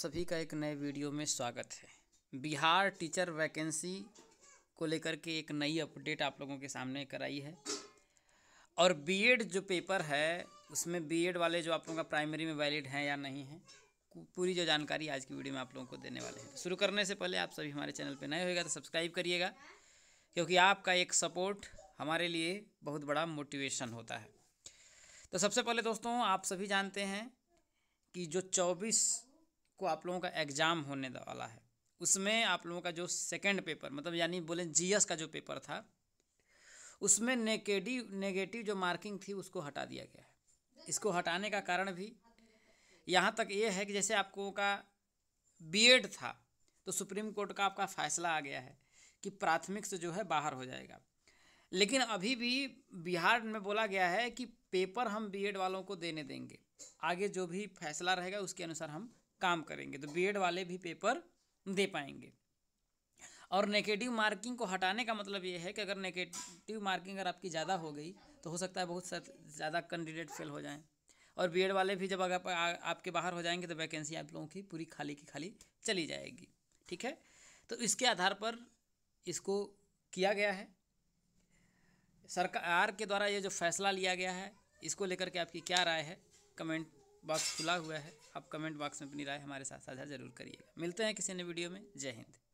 सभी का एक नए वीडियो में स्वागत है बिहार टीचर वैकेंसी को लेकर के एक नई अपडेट आप लोगों के सामने कराई है और बीएड जो पेपर है उसमें बीएड वाले जो आप लोगों का प्राइमरी में वैलिड हैं या नहीं है पूरी जो जानकारी आज की वीडियो में आप लोगों को देने वाले हैं शुरू करने से पहले आप सभी हमारे चैनल पर नए होगा तो सब्सक्राइब करिएगा क्योंकि आपका एक सपोर्ट हमारे लिए बहुत बड़ा मोटिवेशन होता है तो सबसे पहले दोस्तों आप सभी जानते हैं कि जो चौबीस को आप लोगों का एग्ज़ाम होने वाला है उसमें आप लोगों का जो सेकेंड पेपर मतलब यानी बोले जीएस का जो पेपर था उसमें नेगेटिव नेगेटिव जो मार्किंग थी उसको हटा दिया गया है इसको हटाने का कारण भी यहाँ तक ये है कि जैसे आपको का बीएड था तो सुप्रीम कोर्ट का आपका फैसला आ गया है कि प्राथमिक से जो है बाहर हो जाएगा लेकिन अभी भी बिहार में बोला गया है कि पेपर हम बीएड वालों को देने देंगे आगे जो भी फैसला रहेगा उसके अनुसार हम काम करेंगे तो बीएड वाले भी पेपर दे पाएंगे और नेगेटिव मार्किंग को हटाने का मतलब ये है कि अगर नेगेटिव मार्किंग अगर आपकी ज़्यादा हो गई तो हो सकता है बहुत ज़्यादा कैंडिडेट फेल हो जाएं और बीएड वाले भी जब अगर आपके बाहर हो जाएंगे तो वैकेंसी आप लोगों की पूरी खाली की खाली चली जाएगी ठीक है तो इसके आधार पर इसको किया गया है सरकार के द्वारा ये जो फैसला लिया गया है इसको लेकर के आपकी क्या राय है कमेंट बॉक्स खुला हुआ है आप कमेंट बॉक्स में अपनी राय हमारे साथ साझा जरूर करिएगा मिलते हैं किसी नए वीडियो में जय हिंद